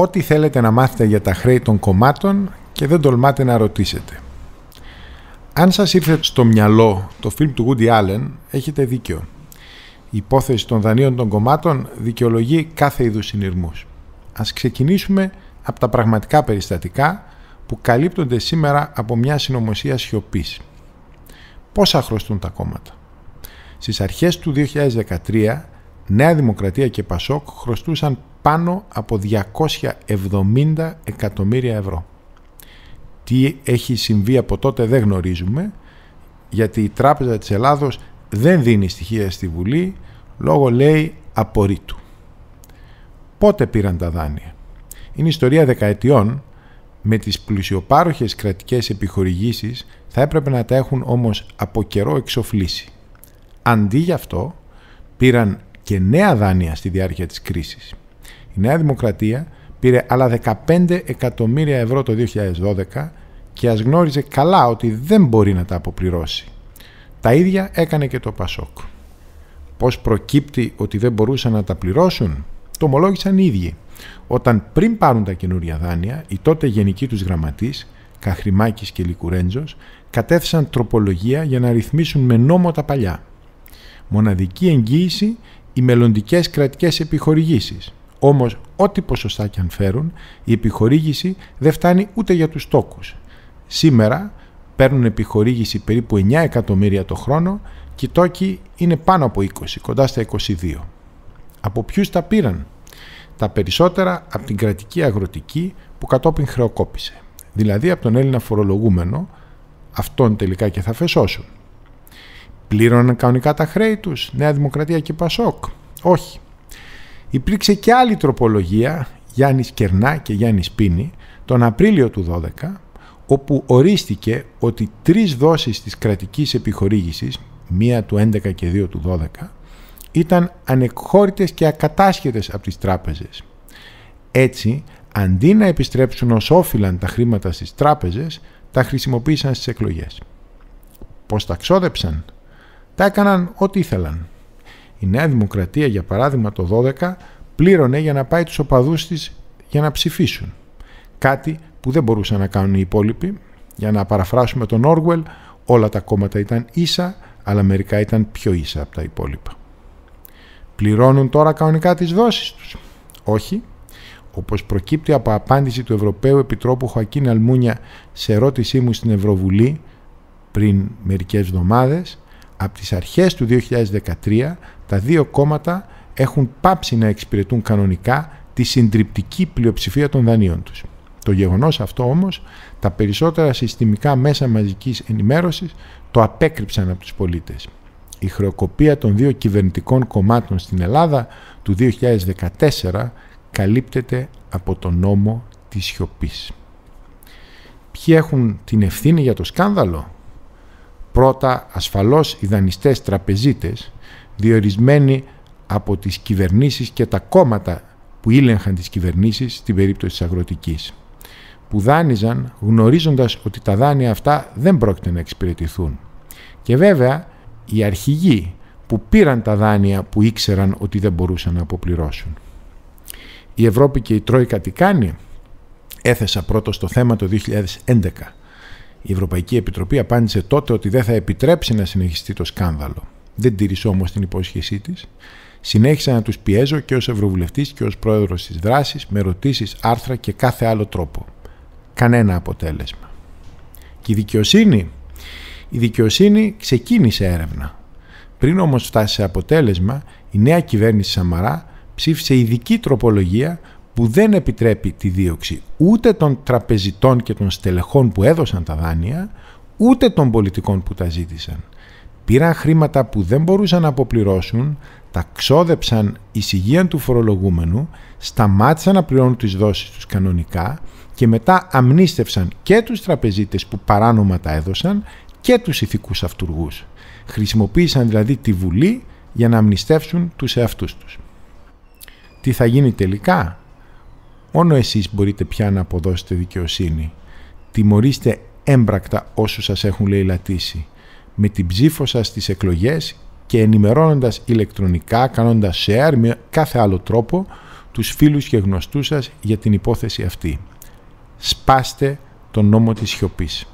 ό,τι θέλετε να μάθετε για τα χρέη των κομμάτων και δεν τολμάτε να ρωτήσετε. Αν σας ήρθε στο μυαλό το φιλμ του Woody Allen, έχετε δίκιο. Η υπόθεση των δανείων των κομμάτων δικαιολογεί κάθε είδους συνειρμούς. Ας ξεκινήσουμε από τα πραγματικά περιστατικά που καλύπτονται σήμερα από μια συνωμοσία σιωπής. Πόσα χρωστούν τα κόμματα. Στις αρχές του 2013 Νέα Δημοκρατία και Πασόκ χρωστούσαν πάνω από 270 εκατομμύρια ευρώ. Τι έχει συμβεί από τότε δεν γνωρίζουμε, γιατί η Τράπεζα της Ελλάδος δεν δίνει στοιχεία στη Βουλή, λόγω λέει απορρίτου. Πότε πήραν τα δάνεια. Είναι ιστορία δεκαετιών, με τις πλουσιοπάροχες κρατικές επιχορηγήσεις θα έπρεπε να τα έχουν όμως από καιρό εξοφλήσει. Αντί γι' αυτό πήραν και νέα δάνεια στη διάρκεια της κρίσης. Η Νέα Δημοκρατία πήρε άλλα 15 εκατομμύρια ευρώ το 2012 και ας γνώριζε καλά ότι δεν μπορεί να τα αποπληρώσει. Τα ίδια έκανε και το Πασόκ. Πώς προκύπτει ότι δεν μπορούσαν να τα πληρώσουν? Το ομολόγησαν οι ίδιοι. Όταν πριν πάρουν τα καινούρια δάνεια, η τότε γενική τους γραμματής, Καχρημάκης και Λικουρέντζος, κατέθεσαν τροπολογία για να ρυθμίσουν με νόμο τα παλιά. Μοναδική εγγύηση οι μελλοντικές κρατικές επιχορηγήσεις. Όμως, ό,τι ποσοστά και αν φέρουν, η επιχορήγηση δεν φτάνει ούτε για τους τόκους. Σήμερα παίρνουν επιχορήγηση περίπου 9 εκατομμύρια το χρόνο και οι τόκοι είναι πάνω από 20, κοντά στα 22. Από ποιους τα πήραν? Τα περισσότερα από την κρατική αγροτική που κατόπιν χρεοκόπησε. Δηλαδή από τον Έλληνα φορολογούμενο, αυτόν τελικά και θα φεσώσουν. Πλήρωναν κανονικά τα χρέη τους, Νέα Δημοκρατία και Πασόκ. Όχι. Υπήρξε και άλλη τροπολογία, Γιάννης Κερνά και Γιάννης Πίνη, τον Απρίλιο του 12, όπου ορίστηκε ότι τρεις δόσεις της κρατικής επιχορήγησης, μία του 11 και δύο του 12, ήταν ανεκχώρητες και ακατάσχετες από τις τράπεζες. Έτσι, αντί να επιστρέψουν ως όφυλαν τα χρήματα στις τράπεζες, τα χρησιμοποίησαν στις εκλογές. Πώς τα ξόδεψαν? τα έκαναν ό,τι ήθελαν. Η Νέα Δημοκρατία, για παράδειγμα, το 12 πλήρωνε για να πάει τους οπαδούς της για να ψηφίσουν. Κάτι που δεν μπορούσαν να κάνουν οι υπόλοιποι. Για να παραφράσουμε τον Όργουελ, όλα τα κόμματα ήταν ίσα, αλλά μερικά ήταν πιο ίσα από τα υπόλοιπα. Πληρώνουν τώρα κανονικά τις δόσεις τους. Όχι. Όπως προκύπτει από απάντηση του Ευρωπαίου Επιτρόπου Χωακίν Αλμούνια σε ερώτησή μου στην Ευρωβουλή πριν μερικές εβδομάδες, από τις αρχές του 2013 τα δύο κόμματα έχουν πάψει να εξυπηρετούν κανονικά τη συντριπτική πλειοψηφία των δανείων τους. Το γεγονός αυτό όμως τα περισσότερα συστημικά μέσα μαζικής ενημέρωσης το απέκρυψαν από τους πολίτες. Η χρεοκοπία των δύο κυβερνητικών κομμάτων στην Ελλάδα του 2014 καλύπτεται από τον νόμο της σιωπής. Ποιοι έχουν την ευθύνη για το σκάνδαλο? Πρώτα, ασφαλώς οι δανειστές τραπεζίτες, διορισμένοι από τις κυβερνήσεις και τα κόμματα που ήλεγχαν τις κυβερνήσεις στην περίπτωση της αγροτικής, που δάνειζαν γνωρίζοντας ότι τα δάνεια αυτά δεν πρόκειται να εξυπηρετηθούν. Και βέβαια, οι αρχηγοί που πήραν τα δάνεια που ήξεραν ότι δεν μπορούσαν να αποπληρώσουν. Η Ευρώπη και η Τρόικα τι κάνει? Έθεσα πρώτος στο θέμα το 2011 η Ευρωπαϊκή Επιτροπή απάντησε τότε ότι δεν θα επιτρέψει να συνεχιστεί το σκάνδαλο. Δεν τήρησε όμως την υπόσχεσή της. Συνέχισα να τους πιέζω και ως Ευρωβουλευτής και ως Πρόεδρος της Δράσης με ρωτήσει, άρθρα και κάθε άλλο τρόπο. Κανένα αποτέλεσμα. Και η δικαιοσύνη. Η δικαιοσύνη ξεκίνησε έρευνα. Πριν όμως φτάσει σε αποτέλεσμα, η νέα κυβέρνηση Σαμαρά ψήφισε ειδική τροπολογία που δεν επιτρέπει τη δίωξη ούτε των τραπεζιτών και των στελεχών που έδωσαν τα δάνεια, ούτε των πολιτικών που τα ζήτησαν. Πήραν χρήματα που δεν μπορούσαν να αποπληρώσουν, τα ξόδεψαν εισηγείαν του φορολογούμενου, σταμάτησαν να πληρώνουν τις δόσεις τους κανονικά και μετά αμνίστευσαν και τους τραπεζίτες που παράνομα τα έδωσαν και τους ηθικούς αυτούργους. Χρησιμοποίησαν δηλαδή τη Βουλή για να αμνηστεύσουν τους εαυτούς τους. Τι θα γίνει τελικά? Μόνο εσείς μπορείτε πια να αποδώσετε δικαιοσύνη. Τιμωρήστε έμπρακτα όσους σας έχουν λαιλατήσει. Με την ψήφο σας στις εκλογές και ενημερώνοντας ηλεκτρονικά, κάνοντας share με κάθε άλλο τρόπο τους φίλους και γνωστούς σας για την υπόθεση αυτή. Σπάστε τον νόμο της σιωπής.